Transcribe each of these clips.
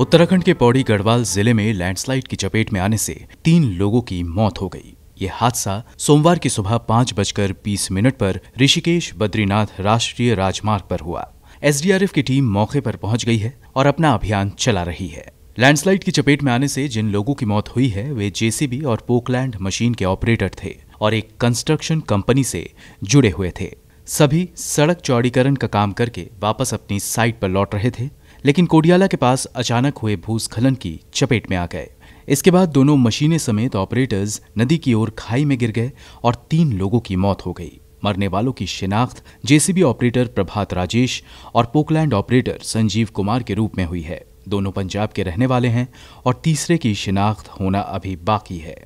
उत्तराखंड के पौड़ी गढ़वाल जिले में लैंडस्लाइड की चपेट में आने से तीन लोगों की मौत हो गई ये हादसा सोमवार की सुबह पाँच बजकर बीस मिनट पर ऋषिकेश बद्रीनाथ राष्ट्रीय राजमार्ग पर हुआ एसडीआरएफ की टीम मौके पर पहुंच गई है और अपना अभियान चला रही है लैंडस्लाइड की चपेट में आने से जिन लोगों की मौत हुई है वे जेसीबी और पोकलैंड मशीन के ऑपरेटर थे और एक कंस्ट्रक्शन कंपनी से जुड़े हुए थे सभी सड़क चौड़ीकरण का काम करके वापस अपनी साइट पर लौट रहे थे लेकिन कोडियाला के पास अचानक हुए भूस्खलन की चपेट में आ गए इसके बाद दोनों मशीनें समेत ऑपरेटर्स नदी की ओर खाई में गिर गए और तीन लोगों की मौत हो गई मरने वालों की शिनाख्त जेसीबी ऑपरेटर प्रभात राजेश और पोकलैंड ऑपरेटर संजीव कुमार के रूप में हुई है दोनों पंजाब के रहने वाले हैं और तीसरे की शिनाख्त होना अभी बाकी है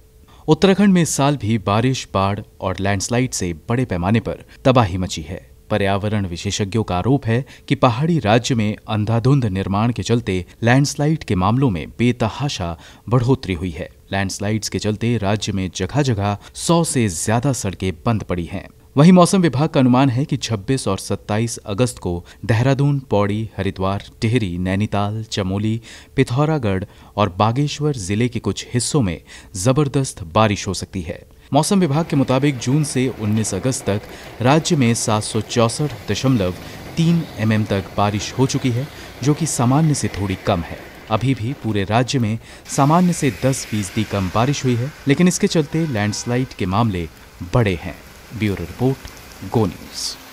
उत्तराखंड में इस साल भी बारिश बाढ़ और लैंडस्लाइड से बड़े पैमाने पर तबाही मची है पर्यावरण विशेषज्ञों का आरोप है कि पहाड़ी राज्य में अंधाधुंध निर्माण के चलते लैंडस्लाइड के मामलों में बेतहाशा बढ़ोतरी हुई है लैंडस्लाइड्स के चलते राज्य में जगह जगह सौ से ज्यादा सड़कें बंद पड़ी हैं वहीं मौसम विभाग का अनुमान है कि 26 और 27 अगस्त को देहरादून पौड़ी हरिद्वार टिहरी नैनीताल चमोली पिथौरागढ़ और बागेश्वर जिले के कुछ हिस्सों में जबरदस्त बारिश हो सकती है मौसम विभाग के मुताबिक जून से 19 अगस्त तक राज्य में सात दशमलव तीन एम तक बारिश हो चुकी है जो कि सामान्य से थोड़ी कम है अभी भी पूरे राज्य में सामान्य से 10 फीसदी कम बारिश हुई है लेकिन इसके चलते लैंडस्लाइड के मामले बड़े हैं ब्यूरो रिपोर्ट गो न्यूज़